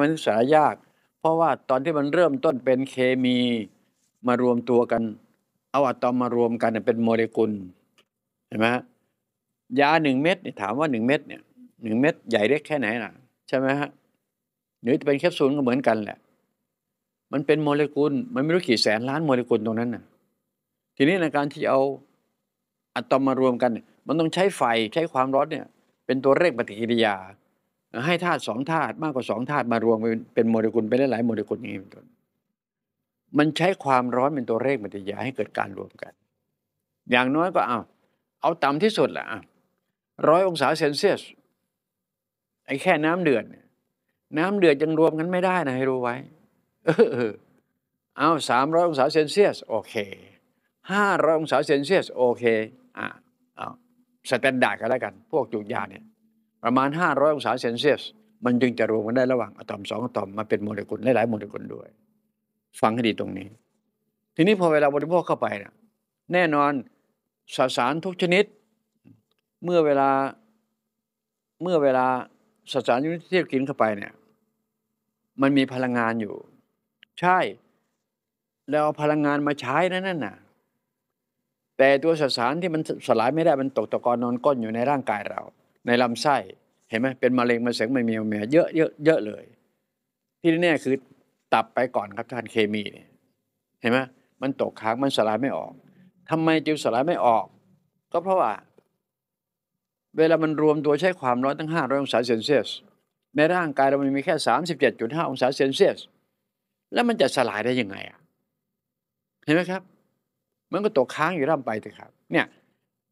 มันศึกษายาก เพราะว่าตอนที่มันเริ่มต้นเป็นเคมีมารวมตัวกัน เอาอะตอมมารวมกันเป็นโมเลกุลเห็นไหมยาหนึ่งเม็ดถามว่าหนึ่งเม็ดเนี่ยหนึ่งเม็ดใหญ่เล็กแค่ไหนล่ะ ใช่ไหมฮะหรือจะเป็นแคปซูลก็เหมือนกันแหละมันเป็นโมเลกุลมันไม่รู้กี่แสนล้านโมเลกุลตรงนั้นน่ะทีนี้ในการที่เอาอะตอมมารวมกัน มันต้องใช้ไฟใช้ความร้อนเนี่ยเป็นตัวเร่งปฏิกิริยาให้ธาตุสองธาตุมากกว่าสองธาตุมารวมเป็นโมเลกุลเป็นหลายโมเลกุลนี้เป็นต้นมันใช้ความร้อนเป็นตัวเลขมันจะยาให้เกิดการรวมกัน อย่างน้อยก็เอาเอาต่ำที่สุดแหละร้อยองศาเซนเซียสไอ้แค่น้ำเดือดน้ำเดือดยังรวมกันไม่ได้นะให้รู้ไว้เอาสามร้อยองศาเซนเซียสโอเคห้าร้อยองศาเซนเซียสโอเคอ่ะเอาสแตนดาร์ดกันแล้วกันพวกจุกยาเนี่ยประมาณ500องศาเซนเซียสมันจึงจะรวมกันได้ระหว่างอะตอมสองอะตอมมาเป็นโมเลกุลหลายๆโมเลกุลด้วย ฟังให้ดีตรงนี้ ทีนี้พอเวลาบริโภคเข้าไปนะแน่นอนสสารทุกชนิดเมื่อเวลาเมื่อเวลาสสารชนิดที่กินเข้าไปเนี่ยมันมีพลังงานอยู่ ใช่แล้วเอาพลังงานมาใช้นั่นน่ะแต่ตัวสสารที่มันสลายไม่ได้มันตกตะกอนนอนก้นอยู่ในร่างกายเราในลำไส้เห็นไหมเป็นมะเร็งมะเสงไม่มีเมียเยอะเยอะเยอะเลย ที่แน่คือตับไปก่อนครับท่านเคมีเนี่ยเห็นไหมมันตกค้างมันสลายไม่ออก ทำไมจึงสลายไม่ออก ก็เพราะว่าเวลามันรวมตัวใช้ความร้อนตั้ง500องศาเซนเซียสในร่างกายเรามันมีแค่ 37.5 องศาเซนเซียสแล้วมันจะสลายได้ยังไงอ่ะเห็นไหมครับ มันก็ตกค้างอยู่ร่ำไปเถอะครับ เนี่ย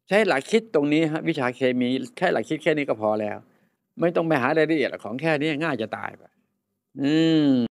ใช้หลักคิดตรงนี้ฮะวิชาเคมี แค่หลักคิดแค่นี้ก็พอแล้ว ไม่ต้องไปหารายละเอียดของแค่นี้ง่ายจะตายไปอืม